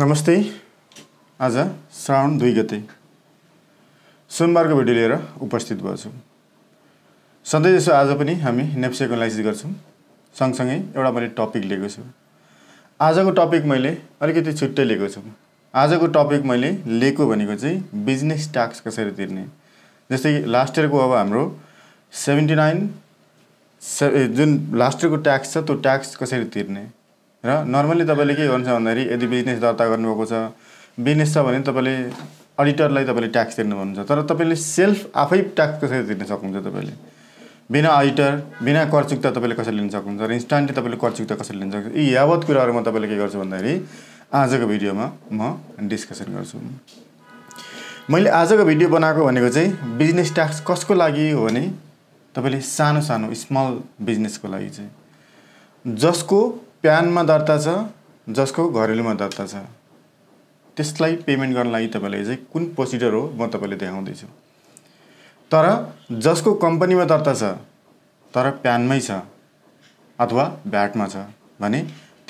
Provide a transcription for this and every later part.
नमस्ते आज श्रावण दुई गते सोमबारको भिडियो लिएर उपस्थित भएछु सधैँ जसो आज पनि हामी नेप्सेको एनालाइसिस गर्छौँ सँगसँगै एउटा मैले टपिक लिएको छु आजको टपिक मैले अलिकति छुट्टै लिएको छु आजको टपिक मैले लिएको भनेको चाहिँ बिजनेस ट्याक्स कसरी तिर्ने जस्तै कि लास्ट इयरको अब हाम्रो सेभेन्टी नाइन से जुन लास्ट इयरको ट्याक्स छ त्यो ट्याक्स कसरी तिर्ने र नर्मल्ली तपाईँले के गर्नुहुन्छ भन्दाखेरि यदि बिजनेस दर्ता गर्नुभएको छ बिजनेस छ भने तपाईँले अडिटरलाई तपाईँले ट्याक्स तिर्नु भन्नुहुन्छ तर तपाईँले सेल्फ आफै ट्याक्स कसरी तिर्न सक्नुहुन्छ तपाईँले बिना अडिटर बिना कर चुक्ता तपाईँले कसरी लिन सक्नुहुन्छ र इन्स्टान्टली तपाईँले कर कसरी लिन सक्नुहुन्छ यी यावत कुराहरू म तपाईँले के गर्छु भन्दाखेरि आजको भिडियोमा म डिस्कसन गर्छु मैले आजको भिडियो बनाएको भनेको चाहिँ बिजनेस ट्याक्स कसको लागि हो भने तपाईँले सानो सानो स्मल बिजनेसको लागि चाहिँ जसको प्यानमा दर्ता छ जसको घरेलुमा दर्ता छ त्यसलाई पेमेन्ट गर्न लागि तपाईँलाई चाहिँ कुन प्रोसिडर हो म तपाईँले देखाउँदैछु तर जसको कम्पनीमा दर्ता छ तर प्यानमै छ अथवा भ्याटमा छ भने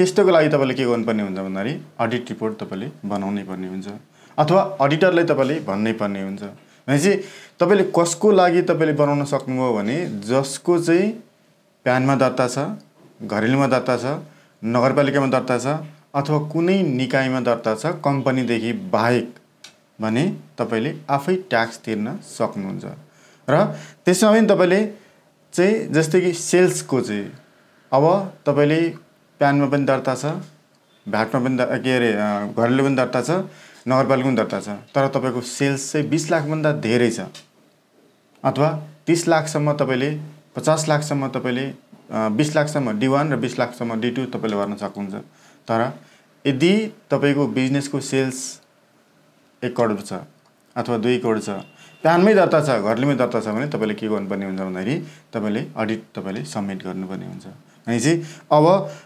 त्यस्तोको लागि तपाईँले के गर्नुपर्ने हुन्छ भन्दाखेरि अडिट रिपोर्ट तपाईँले बनाउनै पर्ने हुन्छ अथवा अडिटरलाई तपाईँले भन्नै पर्ने हुन्छ भनेपछि तपाईँले कसको लागि तपाईँले बनाउन सक्नुभयो भने जसको चाहिँ प्यानमा दर्ता छ घरेलुमा दर्ता छ नगरपालिकामा दर्ता छ अथवा कुनै निकायमा दर्ता छ कम्पनीदेखि बाहेक भने तपाईँले आफै ट्याक्स तिर्न सक्नुहुन्छ र त्यसमा पनि तपाईँले चाहिँ जस्तै कि सेल्सको चाहिँ अब तपाईँले प्यानमा पनि दर्ता छ भ्याटमा पनि के अरे घरेलु पनि दर्ता छ नगरपालिका पनि दर्ता छ तर तपाईँको सेल्स चाहिँ बिस लाखभन्दा धेरै छ अथवा तिस लाखसम्म तपाईँले पचास लाखसम्म तपाईँले बिस लाखसम्म डी वान र बिस लाखसम्म डी टू तपाईँले गर्न सक्नुहुन्छ तर यदि तपाईँको बिजनेसको सेल्स एक करोड छ अथवा दुई करोड छ प्यानमै दर्ता छ घरलेमै दर्ता छ भने तपाईँले के गर्नुपर्ने हुन्छ भन्दाखेरि तपाईँले अडिट तपाईँले सब्मिट गर्नुपर्ने हुन्छ भनेपछि अब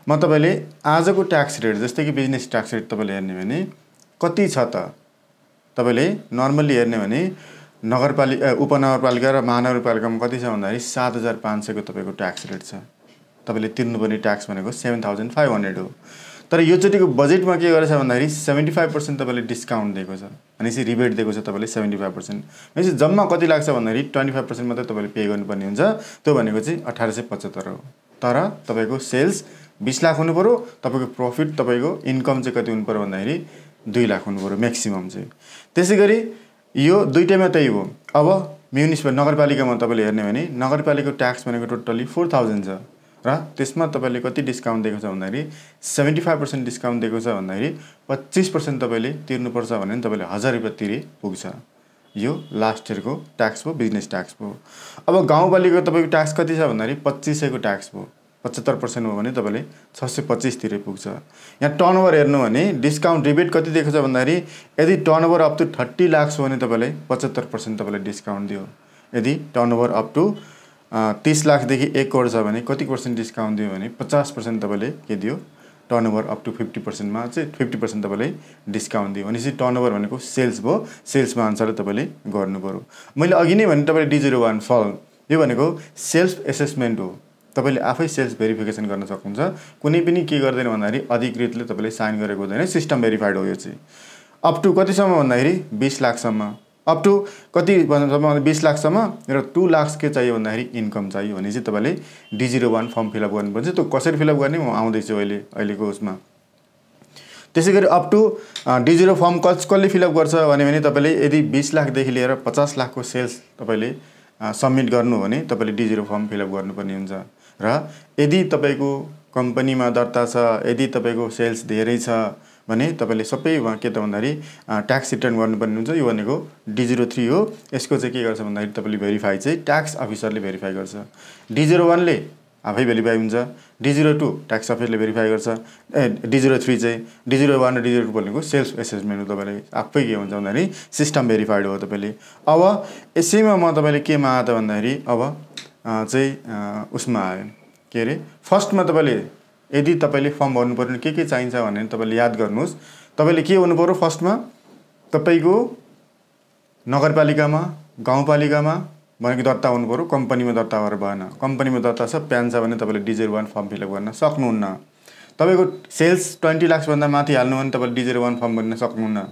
म तपाईँले आजको ट्याक्स रेट जस्तै कि बिजनेस ट्याक्स रेट तपाईँले हेर्ने भने कति छ त तपाईँले नर्मल्ली हेर्ने भने नगरपालिका उपनगरपालिका र महानगरपालिकामा कति छ भन्दाखेरि सात हजार पाँच सयको तपाईँको ट्याक्स रेट छ तपाईँले तिर्नुपर्ने ट्याक्स भनेको सेभेन थाउजन्ड फाइभ हन्ड्रेड हो तर योचोटिको बजेटमा के गरेछ भन्दाखेरि सेभेन्टी फाइभ पर्सेन्ट तपाईँले डिस्काउन्ट दिएको छ भनेपछि रिबेट दिएको छ तपाईँले सेभेन्टी फाइभ पर्सेन्ट भनेपछि जम्मा कति लाग्छ भन्दाखेरि ट्वेन्टी फाइभ पर्सेन्ट मात्रै तपाईँले पे गर्नुपर्ने हुन्छ त्यो भनेको चाहिँ अठार सय पचहत्तर हो तर तपाईँको सेल्स बिस लाख हुनुपऱ्यो तपाईँको प्रफिट तपाईँको इन्कम चाहिँ कति हुनुपऱ्यो भन्दाखेरि दुई लाख हुनुपऱ्यो म्याक्सिमम् चाहिँ त्यसै गरी यो दुइटैमा त्यही हो अब म्युनिसिपल नगरपालिकामा तपाईँले हेर्ने भने नगरपालिकाको ट्याक्स भनेको टोटल्ली फोर थाउजन्ड छ र त्यसमा तपाईँले कति डिस्काउन्ट दिएको छ भन्दाखेरि सेभेन्टी फाइभ पर्सेन्ट डिस्काउन्ट दिएको छ भन्दाखेरि पच्चिस पर्सेन्ट तपाईँले तिर्नुपर्छ भने तपाईँले हजार रुपियाँ तिरे पुग्छ यो लास्ट इयरको ट्याक्स भयो बिजनेस ट्याक्स भयो अब गाउँपालिको तपाईँको ट्याक्स कति छ भन्दाखेरि पच्चिस सयको ट्याक्स भयो पचहत्तर पर्सेन्ट हो भने तपाईँले छ सय पच्चिसतिर पुग्छ यहाँ टर्न ओभर हेर्नु भने डिस्काउन्ट रिबेट कति दिएको छ भन्दाखेरि यदि turn over up to thirty lakhs हो भने तपाईँलाई पचहत्तर पर्सेन्ट तपाईँलाई डिस्काउन्ट दियो यदि टर्न ओभर अप टु तिस लाखदेखि एक करोड छ भने कति पर्सेन्ट डिस्काउन्ट दियो भने पचास पर्सेन्ट तपाईँले के दियो turn over up to fifty पर्सेन्टमा चाहिँ फिफ्टी पर्सेन्ट तपाईँले डिस्काउन्ट दियो भनेपछि टर्न ओभर भनेको सेल्स भयो सेल्समा अनुसार तपाईँले गर्नु पऱ्यो मैले अघि नै भने तपाईँले डिजिरो वान फल यो भनेको सेल्फ एसेसमेन्ट हो तपाईँले आफै सेल्स भेरिफिकेसन गर्न सक्नुहुन्छ कुनै पनि के गर्दैन भन्दाखेरि अधिकृतले तपाईँले साइन गरेको हुँदैन सिस्टम भेरिफाइड हो यो चाहिँ अप टु कतिसम्म भन्दाखेरि बिस लाखसम्म अप टु कति भन्दासम्म बिस लाखसम्म र टु लाख्स के चाहियो भन्दाखेरि इन्कम चाहियो भने चाहिँ तपाईँले D zero one form fill up गर्नुपर्छ त्यो कसरी फिलअप गर्ने म आउँदैछु अहिले अहिलेको उसमा त्यसै गरी अप टु डी फर्म कस कसले फिलअप गर्छ भन्यो भने तपाईँले यदि बिस लाखदेखि लिएर पचास लाखको सेल्स तपाईँले सब्मिट गर्नु भने तपाईँले डी जिरो फर्म फिलअप गर्नुपर्ने हुन्छ र यदि तपाईँको कम्पनीमा दर्ता छ यदि तपाईँको सेल्स धेरै छ भने तपाईँले सबै के त भन्दाखेरि ट्याक्स रिटर्न गर्नुपर्ने हुन्छ यो भनेको डी जिरो थ्री हो यसको चाहिँ के गर्छ भन्दाखेरि तपाईँले भेरिफाई चाहिँ ट्याक्स अफिसरले भेरिफाई गर्छ डी जिरो वानले आफै भेरिफाई हुन्छ डी जिरो टू ट्याक्स अफिसरले भेरिफाई गर्छ ए डी जिरो थ्री चाहिँ डी जिरो वान र डी जिरो टू भनेको सेल्फ एसेसमेन्ट हो तपाईँले आफै के हुन्छ भन्दाखेरि सिस्टम भेरिफाइड हो तपाईँले अब यसैमा म तपाईँले केमा आयो त भन्दाखेरि अब चाहिँ उसमा आयो के अरे फर्स्टमा तपाईँले यदि तपाईँले फर्म भर्नु पऱ्यो भने के के चाहिन्छ भने तपाईँले याद गर्नुहोस् तपाईँले के हुनु पऱ्यो फर्स्टमा तपाईँको नगरपालिकामा गाउँपालिकामा भनेको दर्ता हुनु पऱ्यो कम्पनीमा दर्ता भएर भएन कम्पनीमा दर्ता छ प्यान छ भने तपाईँले डिजेर वान फर्म फिलअप गर्न सक्नुहुन्न तपाईँको सेल्स ट्वेन्टी लाक्सभन्दा माथि हाल्नु भने तपाईँले डिजेर वान फर्म भर्न सक्नुहुन्न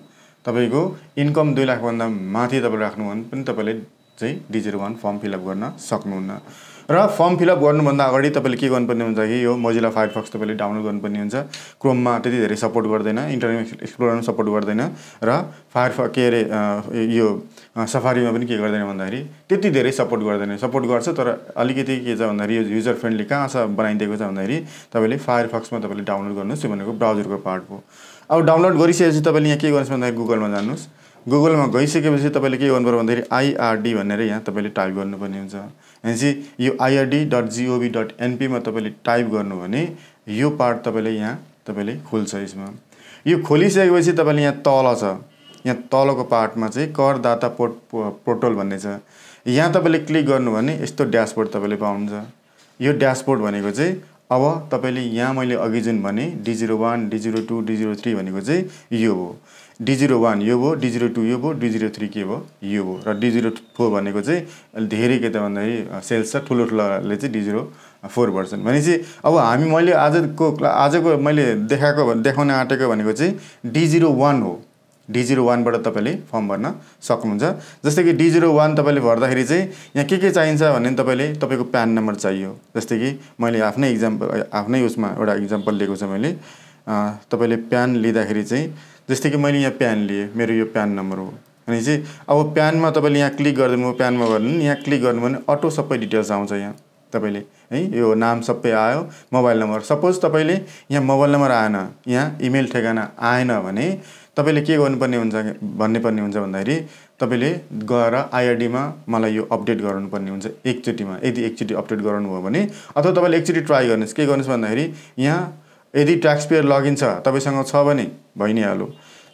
तपाईँको इन्कम दुई लाखभन्दा माथि तपाईँ राख्नुभयो भने पनि तपाईँले चाहिँ डिजेर वान फर्म फिलअप गर्न सक्नुहुन्न र फर्म फिलअप गर्नुभन्दा अगाडि तपाईँले के गर्नुपर्ने हुन्छ कि यो मोजिला फायरफक्स तपाईँले डाउनलोड गर्नुपर्ने हुन्छ क्रोममा त्यति धेरै सपोर्ट गर्दैन इन्टरनेट एक्सप्लोरमा सपोर्ट गर्दैन र फायर के अरे यो सफारीमा पनि के गर्दैन भन्दाखेरि त्यति धेरै सपोर्ट गर्दैन सपोर्ट गर्छ तर अलिकति के छ भन्दाखेरि यो युजर फ्रेन्डली कहाँ छ बनाइदिएको छ भन्दाखेरि तपाईँले फायरफक्समा तपाईँले डाउनलोड गर्नुहोस् यो भनेको ब्राउजरको पार्ट हो अब डाउनलोड गरिसकेपछि तपाईँले यहाँ के गर्नुहोस् भन्दाखेरि गुगलमा जानुहोस् गुगलमा गइसकेपछि तपाईँले के गर्नुपऱ्यो भन्दाखेरि आइआरडी भनेर यहाँ तपाईँले टाइप गर्नुपर्ने हुन्छ भनेपछि यो आइआरडी डट जिओभी डट एनपीमा तपाईँले टाइप गर्नु भने यो पार्ट तपाईँले यहाँ तपाईँले खोल्छ यसमा यो खोलिसकेपछि तपाईँले यहाँ तल छ यहाँ तलको पार्टमा चाहिँ करदाता पोर्ट पोर्टल भन्ने छ यहाँ तपाईँले क्लिक गर्नु भने यस्तो ड्यासबोर्ड तपाईँले पाउनुहुन्छ यो ड्यासबोर्ड भनेको चाहिँ अब तपाईँले यहाँ मैले अघि जुन भने D zero one D zero two D zero three भनेको चाहिँ यो हो डी जिरो वान यो भयो डी जिरो टू यो भयो डी जिरो थ्री के भयो यो भयो र डी जिरो फोर भनेको चाहिँ धेरै के त भन्दाखेरि सेल्स छ ठुलो ठुलोले चाहिँ डी जिरो फोर भर्छन् भनेपछि अब हामी मैले आजको आजको मैले देखाएको देखाउन आँटेको भनेको चाहिँ डी जिरो वान हो डी जिरो वानबाट तपाईँले फर्म भर्न सक्नुहुन्छ जस्तै कि डी जिरो वान तपाईँले भर्दाखेरि चाहिँ यहाँ के के चाहिन्छ भने तपाईँले तपाईँको प्यान नम्बर चाहियो जस्तै कि मैले आफ्नै इक्जाम्पल आफ्नै उसमा एउटा इक्जाम्पल लिएको छु मैले तपाईँले प्यान लिँदाखेरि चाहिँ जस्तै कि मैले यहाँ प्यान लिएँ मेरो यो प्यान नम्बर हो अनि चाहिँ अब प्यानमा तपाईँले यहाँ क्लिक गरिदिनु प्यानमा गर्नु यहाँ क्लिक गर्नु भने अटो सबै डिटेल्स आउँछ यहाँ तपाईँले है यो नाम सबै आयो मोबाइल नम्बर सपोज तपाईँले यहाँ मोबाइल नम्बर आएन यहाँ इमेल ठेगाना आएन भने तपाईँले के गर्नुपर्ने हुन्छ भन्ने पर्ने हुन्छ भन्दाखेरि तपाईँले गएर आइआरडीमा मलाई यो अपडेट गराउनुपर्ने हुन्छ एकचोटिमा यदि एकचोटि अपडेट गराउनुभयो भने अथवा तपाईँले एकचोटि ट्राई गर्नुहोस् के गर्नुहोस् भन्दाखेरि यहाँ यदि ट्याक्स पेयर लगइन छ तपाईँसँग छ भने भइ नै हाल्यो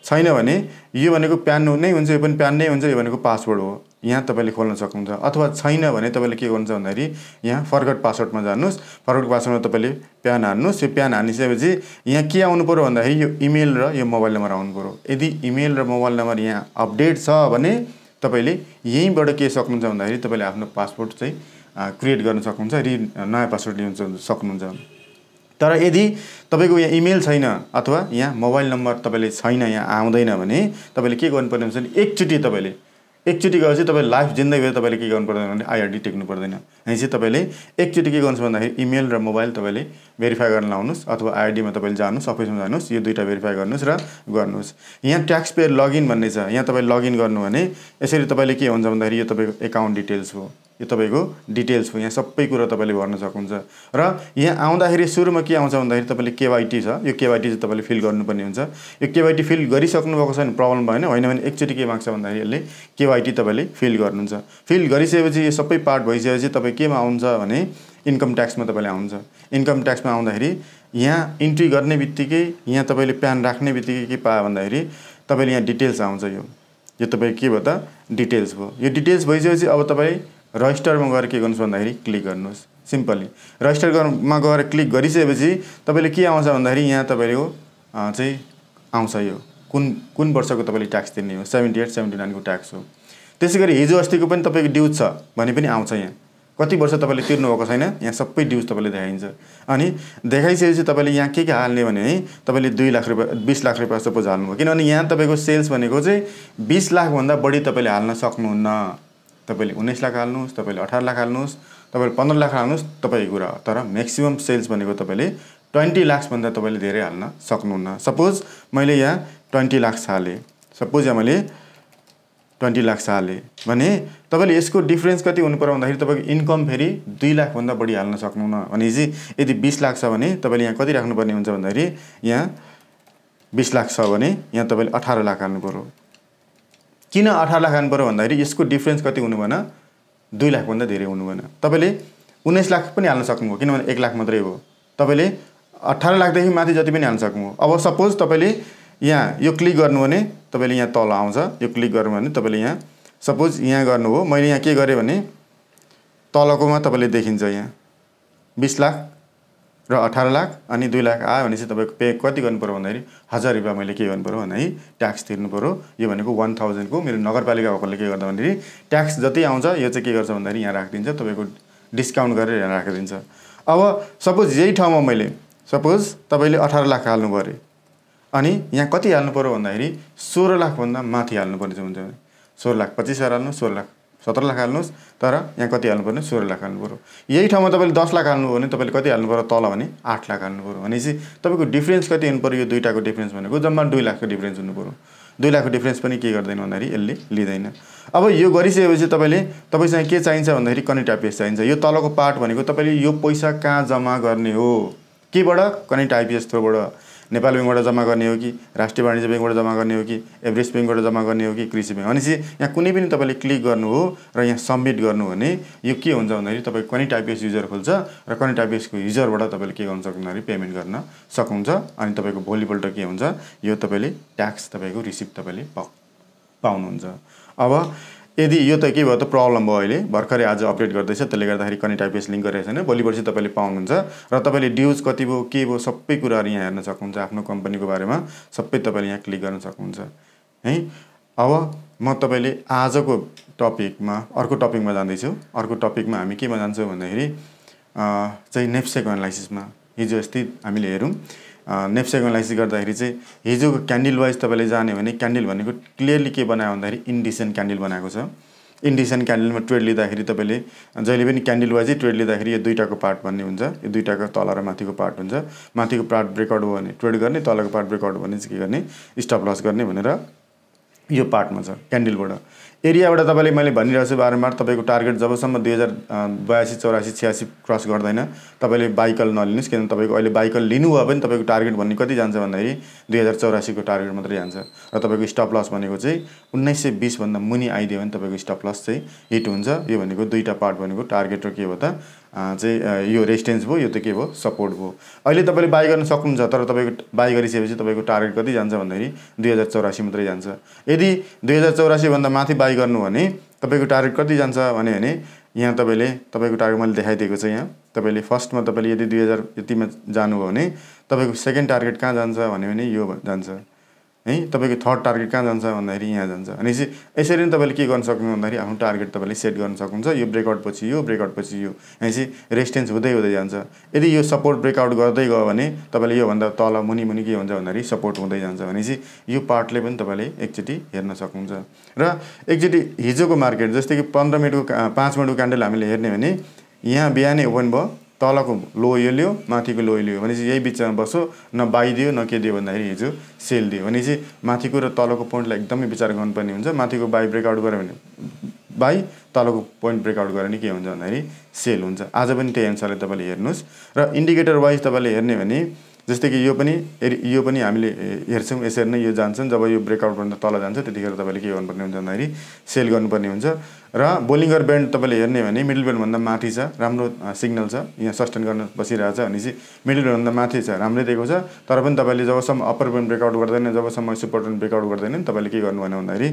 छैन भने यो भनेको प्यान नै हुन्छ यो पनि प्यान नै हुन्छ यो भनेको पासवर्ड हो यहाँ तपाईँले खोल्न सक्नुहुन्छ अथवा छैन भने तपाईँले के गर्नुहुन्छ भन्दाखेरि यहाँ फर्गट पासवर्डमा जानुहोस् फर्गट पासवर्डमा तपाईँले प्यान हान्नुहोस् यो प्यान हानिसकेपछि यहाँ के आउनु पऱ्यो भन्दाखेरि यो इमेल र यो मोबाइल नम्बर आउनु पऱ्यो यदि इमेल र मोबाइल नम्बर यहाँ अपडेट छ भने तपाईँले यहीँबाट के सक्नुहुन्छ भन्दाखेरि तपाईँले आफ्नो पासपोर्ट चाहिँ क्रिएट गर्न सक्नुहुन्छ रि नयाँ पासवर्ड लिन सक्नुहुन्छ तर यदि तपाईँको यहाँ इमेल छैन अथवा यहाँ मोबाइल नम्बर तपाईँले छैन यहाँ आउँदैन भने तपाईँले के गर्नुपर्ने हुन्छ भने एकचोटि तपाईँले एकचोटि गएपछि तपाईँ लाइफ जिन्दगीभरि तपाईँले के गर्नु पर्दैन भने आइआरडी टेक्नु पर्दैन अनि चाहिँ तपाईँले एकचोटि के गर्नुहोस् भन्दाखेरि इमेल र मोबाइल तपाईँले भेरिफाई गर्न लाउनुहोस् अथवा आइआरडीमा तपाईँले जानुहोस् अफिसमा जानुहोस् यो दुइटा भेरिफाई गर्नुहोस् र गर्नुहोस् यहाँ ट्याक्स पेयर लगइन भन्ने छ यहाँ तपाईँ लगइन गर्नु भने यसरी तपाईँले के हुन्छ भन्दाखेरि यो तपाईँको एकाउन्ट डिटेल्स हो यो तपाईँको डिटेल्स हो यहाँ सबै कुरा तपाईँले भर्न सक्नुहुन्छ र यहाँ आउँदाखेरि सुरुमा के आउँछ भन्दाखेरि तपाईँले केवाइटी छ यो केवाइटी चाहिँ तपाईँले फिल गर्नुपर्ने हुन्छ यो केवाइटी फिल गरिसक्नुभएको छ भने प्रब्लम भएन होइन भने एकचोटि के माग्छ भन्दाखेरि यसले केवाइटी तपाईँले फिल गर्नुहुन्छ फिल गरिसकेपछि यो सबै पार्ट भइसकेपछि तपाईँ केमा आउँछ भने इन्कम ट्याक्समा तपाईँले आउँछ इन्कम ट्याक्समा आउँदाखेरि यहाँ इन्ट्री गर्ने बित्तिकै यहाँ तपाईँले प्यान राख्ने बित्तिकै के पायो भन्दाखेरि तपाईँले यहाँ डिटेल्स आउँछ यो यो तपाईँ के भयो त डिटेल्स भयो यो डिटेल्स भइसकेपछि अब तपाईँ रजिस्टरमा गएर के गर्नुहोस् भन्दाखेरि क्लिक गर्नुहोस् सिम्पल्ली रजिस्टरमा गएर क्लिक गरिसकेपछि तपाईँले के आउँछ भन्दाखेरि यहाँ तपाईँको चाहिँ आउँछ यो कुन कुन वर्षको तपाईँले ट्याक्स तिर्ने हो सेभेन्टी एट सेभेन्टी नाइनको ट्याक्स हो त्यसै गरी हिजो अस्तिको पनि तपाईँको ड्युज छ भने पनि आउँछ यहाँ कति वर्ष तपाईँले भएको छैन यहाँ सबै ड्युज तपाईँले देखाइन्छ अनि देखाइसकेपछि तपाईँले यहाँ के के हाल्ने भने है तपाईँले दुई लाख रुपियाँ बिस लाख रुपियाँ सपोज हाल्नुभयो किनभने यहाँ तपाईँको सेल्स भनेको चाहिँ बिस लाखभन्दा बढी तपाईँले हाल्न सक्नुहुन्न तपाईँले उन्नाइस लाख हाल्नुहोस् तपाईँले अठार लाख हाल्नुहोस् तपाईँले पन्ध्र लाख हाल्नुहोस् तपाईँको कुरा हो तर म्याक्सिमम् सेल्स भनेको तपाईँले ट्वेन्टी लाक्सभन्दा तपाईँले धेरै हाल्न सक्नुहुन्न सपोज मैले यहाँ ट्वेन्टी लाक्स हालेँ सपोज यहाँ मैले ट्वेन्टी लाक्स हालेँ भने तपाईँले यसको डिफ्रेन्स कति हुनु पर्यो भन्दाखेरि तपाईँको इन्कम फेरि दुई लाखभन्दा बढी हाल्न सक्नुहुन्न भनेपछि यदि बिस लाख छ भने तपाईँले यहाँ कति राख्नुपर्ने हुन्छ भन्दाखेरि यहाँ बिस लाख छ भने यहाँ तपाईँले अठार लाख हाल्नु पऱ्यो किन अठार लाख आउनु पऱ्यो भन्दाखेरि यसको डिफ्रेन्स कति हुनु भएन दुई लाखभन्दा धेरै हुनु भएन तपाईँले उन्नाइस लाख पनि हाल्न सक्नुभयो किनभने एक लाख मात्रै हो तपाईँले अठार लाखदेखि माथि जति पनि हाल्न सक्नुभयो अब सपोज तपाईँले यहाँ यो क्लिक गर्नु भने तपाईँले यहाँ तल आउँछ यो क्लिक गर्नु भने तपाईँले यहाँ सपोज यहाँ गर्नुभयो मैले यहाँ के गरेँ भने तलकोमा तपाईँले देखिन्छ यहाँ बिस लाख र अठार लाख अनि दुई लाख आयो भने चाहिँ तपाईँको पे कति गर्नु पऱ्यो भन्दाखेरि हजार रुपियाँ मैले के गर्नु पऱ्यो भन्दाखेरि ट्याक्स तिर्नु पऱ्यो यो भनेको वान थाउजन्डको मेरो नगरपालिका भएकोले के गर्दा भन्दाखेरि ट्याक्स जति आउँछ यो चाहिँ के गर्छ भन्दाखेरि यहाँ राखिदिन्छ तपाईँको डिस्काउन्ट गरेर यहाँ राखिदिन्छ अब सपोज यही ठाउँमा मैले सपोज तपाईँले अठार लाख हाल्नु पऱ्यो अनि यहाँ कति हाल्नु पऱ्यो भन्दाखेरि सोह्र लाखभन्दा माथि हाल्नु पर्ने हुन्छ भने सोह्र लाख पच्चिस हजार हाल्नु सोह्र लाख सत्र लाख हाल्नुहोस् तर यहाँ कति हाल्नु पर्ने सोह्र लाख हाल्नु पऱ्यो यही ठाउँमा तपाईँले दस लाख हाल्नुभयो भने तपाईँले कति हाल्नु पऱ्यो तल भने आठ लाख हाल्नु पऱ्यो भनेपछि तपाईँको डिफ्रेन्स कति हुनु पऱ्यो यो दुइटाको डिफ्रेन्स भनेको जम्मा दुई लाखको डिफ्रेन्स हुनु पऱ्यो दुई लाखको डिफ्रेन्स पनि के गर्दैन भन्दाखेरि यसले लिँदैन अब यो गरिसकेपछि तपाईँले तपाईँसँग के चाहिन्छ भन्दाखेरि कनेक्ट आइपिएस चाहिन्छ यो तलको पार्ट भनेको तपाईँले यो पैसा कहाँ जम्मा गर्ने हो केबाट कनेक्ट आइपिएस थ्रोबाट नेपाल ब्याङ्कबाट जम्मा गर्ने हो कि राष्ट्रिय वाणिज्य ब्याङ्कबाट जम्मा गर्ने हो कि एभरेस्ट ब्याङ्कबाट जम्मा गर्ने हो कि कृषि ब्याङ्क भनेपछि यहाँ कुनै पनि तपाईँले क्लिक गर्नु हो र यहाँ सब्मिट गर्नु भने यो के हुन्छ भन्दाखेरि तपाईँको कनेक्ट आइपिएस युजर खोल्छ र कनेक्ट आइपिएसको युजरबाट तपाईँले के गर्नु सक्नु भन्दाखेरि पेमेन्ट गर्न सक्नुहुन्छ अनि तपाईँको भोलिपल्ट के हुन्छ यो तपाईँले ट्याक्स तपाईँको रिसिप्ट तपाईँले पाउ पाउनुहुन्छ अब यदि यो त के भयो त प्रब्लम भयो अहिले भर्खरै आज अपडेट गर्दैछ त्यसले गर्दाखेरि कनेक्ट आइपिएस लिङ्क गरेको छैन भोलिपर्सि तपाईँले पाउनुहुन्छ र तपाईँले ड्युज कति भयो के भयो सबै कुराहरू यहाँ हेर्न सक्नुहुन्छ आफ्नो कम्पनीको बारेमा सबै तपाईँले यहाँ क्लिक गर्न सक्नुहुन्छ है अब म तपाईँले आजको टपिकमा अर्को टपिकमा जाँदैछु अर्को टपिकमा हामी केमा जान्छौँ भन्दाखेरि चाहिँ नेप्सेको एनालाइसिसमा हिजो अस्ति हामीले हेरौँ एनालाइसिस गर्दाखेरि चाहिँ हिजोको क्यान्डल वाइज तपाईँले जाने भने क्यान्डल भनेको क्लियरली के बनायो भन्दाखेरि इन्डिसेन्ट क्यान्डल बनाएको छ इन्डिसेन्ट क्यान्डलमा ट्रेड लिँदाखेरि तपाईँले जहिले पनि क्यान्डल वाइजै ट्रेड लिँदाखेरि यो दुइटाको पार्ट भन्ने हुन्छ यो दुइटाको तल र माथिको पार्ट हुन्छ माथिको पार्ट ब्रेकआउट हो भने ट्रेड गर्ने तलको पार्ट ब्रेकआउट हो भने चाहिँ के गर्ने स्टप लस गर्ने भनेर यो पार्टमा छ क्यान्डलबाट एरियाबाट तपाईँले मैले भनिरहेको छु बारम्बार तपाईँको टार्गेट जबसम्म दुई हजार बयासी चौरासी छ्यासी क्रस गर्दैन तपाईँले बाइकल नलिनुहोस् किनभने तपाईँको अहिले बाइकल लिनुभयो भने तपाईँको टार्गेट भन्ने कति जान्छ भन्दाखेरि दुई हजार चौरासीको टार्गेट मात्रै जान्छ र तपाईँको स्टप लस भनेको चाहिँ उन्नाइस सय बिसभन्दा मुनि आइदियो भने तपाईँको स्टप लस चाहिँ हिट हुन्छ यो भनेको दुईवटा पार्ट भनेको टार्गेट र के हो त चाहिँ यो रेजिस्टेन्स भयो यो त के भयो सपोर्ट भयो अहिले तपाईँले बाई गर्न सक्नुहुन्छ तर तपाईँको बाई गरिसकेपछि तपाईँको टार्गेट कति जान्छ भन्दाखेरि दुई हजार चौरासी मात्रै जान्छ यदि दुई हजार चौरासीभन्दा माथि बाई गर्नु भने तपाईँको टार्गेट कति जान्छ भने यहाँ तपाईँले तपाईँको टार्गेट मैले देखाइदिएको छ यहाँ तपाईँले फर्स्टमा तपाईँले यदि दुई हजार यतिमा जानुभयो भने तपाईँको सेकेन्ड टार्गेट कहाँ जान्छ भन्यो भने यो जान्छ है तपाईँको थर्ड टार्गेट कहाँ जान्छ भन्दाखेरि यहाँ जान्छ भनेपछि यसरी नै तपाईँले के गर्न सक्नु भन्दाखेरि आफ्नो टार्गेट तपाईँले सेट गर्न सक्नुहुन्छ यो ब्रेकआउट पछि यो ब्रेकआउट पछि यो भनेपछि रेस्टेन्स हुँदै हुँदै जान्छ यदि यो सपोर्ट ब्रेकआउट गर्दै गयो भने तपाईँले योभन्दा तल मुनि मुनि के हुन्छ भन्दाखेरि सपोर्ट हुँदै जान्छ भनेपछि यो पार्टले पनि तपाईँले एकचोटि हेर्न सक्नुहुन्छ र एकचोटि हिजोको मार्केट जस्तै कि पन्ध्र मिनटको पाँच मिनटको क्यान्डल हामीले हेर्ने भने यहाँ बिहानै ओपन भयो तलको लो यो लियो माथिको लो लियो भनेपछि यही बिचमा बसो न बाई दियो न के दियो भन्दाखेरि हिजो सेल दियो भनेपछि माथिको र तलको पोइन्टलाई एकदमै विचार गर्नुपर्ने हुन्छ माथिको बाई ब्रेकआउट गऱ्यो भने बाई तलको पोइन्ट ब्रेकआउट गऱ्यो भने के हुन्छ भन्दाखेरि सेल हुन्छ आज पनि त्यही एन्सरलाई तपाईँले हेर्नुहोस् र इन्डिकेटर वाइज तपाईँले हेर्ने भने जस्तै कि यो पनि यो पनि हामीले हेर्छौँ यसरी नै यो जान्छन् जब यो ब्रेकआउट भन्दा तल जान्छ त्यतिखेर तपाईँले के गर्नुपर्ने हुन्छ भन्दाखेरि सेल गर्नुपर्ने हुन्छ र बोलिङ्गर ब्यान्ड तपाईँले हेर्ने भने मिडल ब्यान्डभन्दा माथि छ राम्रो सिग्नल छ यहाँ सस्टेन गर्न बसिरहेको छ भनेपछि मिडल ब्यान्डभन्दा माथि छ राम्रै दिएको छ तर पनि तपाईँले जबसम्म अप्पर ब्यान्ड ब्रेकआउट गर्दैन जबसम्म सुपर ब्यान्ड ब्रेकआउट गर्दैन तपाईँले के गर्नु भने भन्दाखेरि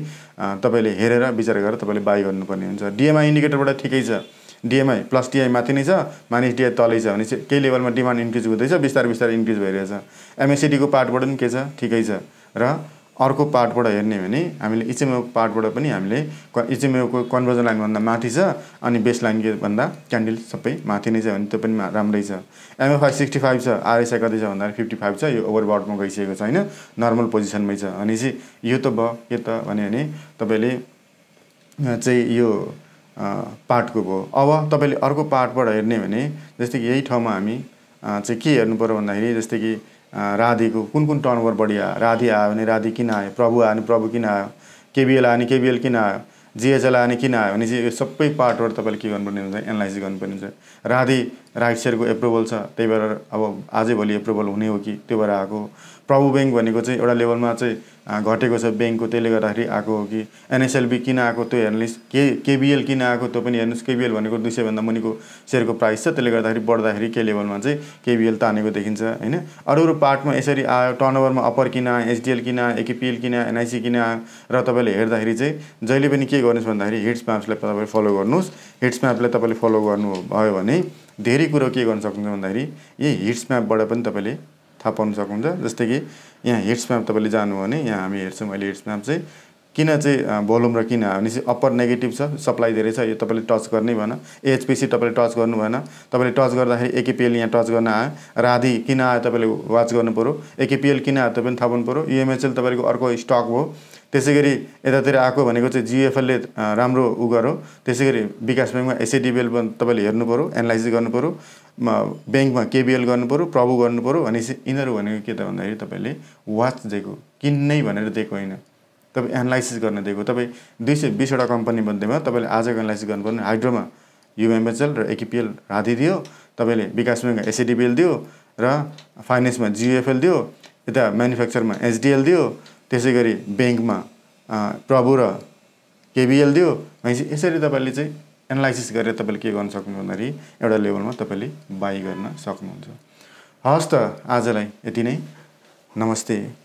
तपाईँले हेरेर विचार गरेर तपाईँले बाई गर्नुपर्ने हुन्छ डिएमआई इन्डिकेटरबाट ठिकै छ डिएमआई प्लस टिआई माथि नै छ मानिस डिआई तलै छ भने चाहिँ केही लेभलमा डिमान्ड इन्क्रिज हुँदैछ बिस्तारै बिस्तारै इन्क्रिज भइरहेछ एमएससिडीको पार्टबाट पनि के छ ठिकै छ र अर्को पार्टबाट हेर्ने भने हामीले इचएमओ पार्टबाट पनि हामीले इचएमओको कन्भर्जन लाइनभन्दा माथि छ अनि बेस लाइन भन्दा क्यान्डल सबै माथि नै छ भने त्यो पनि राम्रै छ फाइभ सिक्सटी फाइभ छ आरएसआई कति छ भन्दाखेरि फिफ्टी फाइभ छ यो बर्डमा गइसकेको छ होइन नर्मल पोजिसनमै छ भनेपछि यो त भयो के त भन्यो भने तपाईँले चाहिँ यो पार्टको भयो अब तपाईँले अर्को पार्टबाट हेर्ने भने जस्तै कि यही ठाउँमा हामी चाहिँ के हेर्नु पऱ्यो भन्दाखेरि जस्तै कि राधीको कुन कुन टर्नओभर बढी आयो राधे आयो भने राधी किन आयो प्रभु आयो भने प्रभु किन आयो केबिएल आयो भने केबिएल किन आयो जिएचएल आयो भने किन आयो भने चाहिँ यो सबै पार्टबाट तपाईँले के गर्नुपर्ने हुन्छ एनालाइसिस गर्नुपर्ने हुन्छ राधी राइट सेयरको एप्रुभल छ त्यही भएर अब भोलि एप्रुभल हुने हो कि त्यो भएर आएको प्रभु ब्याङ्क भनेको चाहिँ एउटा लेभलमा चाहिँ घटेको छ ब्याङ्कको त्यसले गर्दाखेरि आएको हो कि एनएसएलबी किन आएको त्यो हेर्नुहोस् के केबिएल किन आएको त्यो पनि हेर्नुहोस् केबिएल भनेको दुई सयभन्दा मुनिको सेयरको प्राइस छ त्यसले गर्दाखेरि बढ्दाखेरि के लेभलमा चाहिँ केबिएल तानेको देखिन्छ होइन अरू अरू पार्टमा यसरी आयो टर्न ओभरमा अप्पर किन एचडिएल किन एकेपिएल किन एनआइसी किन र तपाईँले हेर्दाखेरि चाहिँ जहिले पनि के गर्नुहोस् भन्दाखेरि हिट्स म्याप्सलाई तपाईँले फलो गर्नुहोस् हिट्स म्यापलाई तपाईँले फलो गर्नु भयो भने धेरै कुरो के गर्न सक्नुहुन्छ भन्दाखेरि यही हिट्स म्यापबाट पनि तपाईँले थाहा पाउन सक्नुहुन्छ जस्तै कि यहाँ हिट्स म्याप तपाईँले जानुभयो भने यहाँ हामी हेर्छौँ अहिले हिट्स म्याप चाहिँ किन चाहिँ भोलुम र किन भनेपछि अप्पर नेगेटिभ छ सप्लाई धेरै छ यो तपाईँले टच गर्ने भएन एएचपिसी तपाईँले टच गर्नु भएन तपाईँले टच गर्दाखेरि एकेपिएल यहाँ टच गर्न आयो राधी किन आयो तपाईँले वाच गर्नु पऱ्यो एकेपिएल किन आयो तपाईँ थाहा पाउनु पऱ्यो युएमएचएल तपाईँको अर्को स्टक हो त्यसै गरी यतातिर आएको भनेको चाहिँ जिएफएलले राम्रो उ गर्यो त्यसै गरी विकास ब्याङ्कमा एसएडिबिएल तपाईँले हेर्नु पऱ्यो एनालाइसिस पऱ्यो ब्याङ्कमा केबिएल पऱ्यो प्रभु गर्नु पऱ्यो भनेपछि यिनीहरू भनेको के त भन्दाखेरि तपाईँले वाच दिएको किन्नै भनेर दिएको होइन तपाईँ एनालाइसिस गर्न दिएको तपाईँ दुई सय बिसवटा कम्पनी मध्येमा तपाईँले आजको एनालाइसिस गर्नुपर्ने हाइड्रोमा युएमएचएल र एकिपिएल राधि दियो तपाईँले विकास ब्याङ्कमा एसएडिबिएल दियो र फाइनेन्समा जिएफएल दियो यता म्यानुफ्याक्चरमा एचडिएल दियो त्यसै गरी ब्याङ्कमा प्रभु र केबिएल दियो भनेपछि यसरी तपाईँले चाहिँ एनालाइसिस गरेर तपाईँले के गर्न सक्नु भन्दाखेरि एउटा लेभलमा तपाईँले बाई गर्न सक्नुहुन्छ हवस् त आजलाई यति नै नमस्ते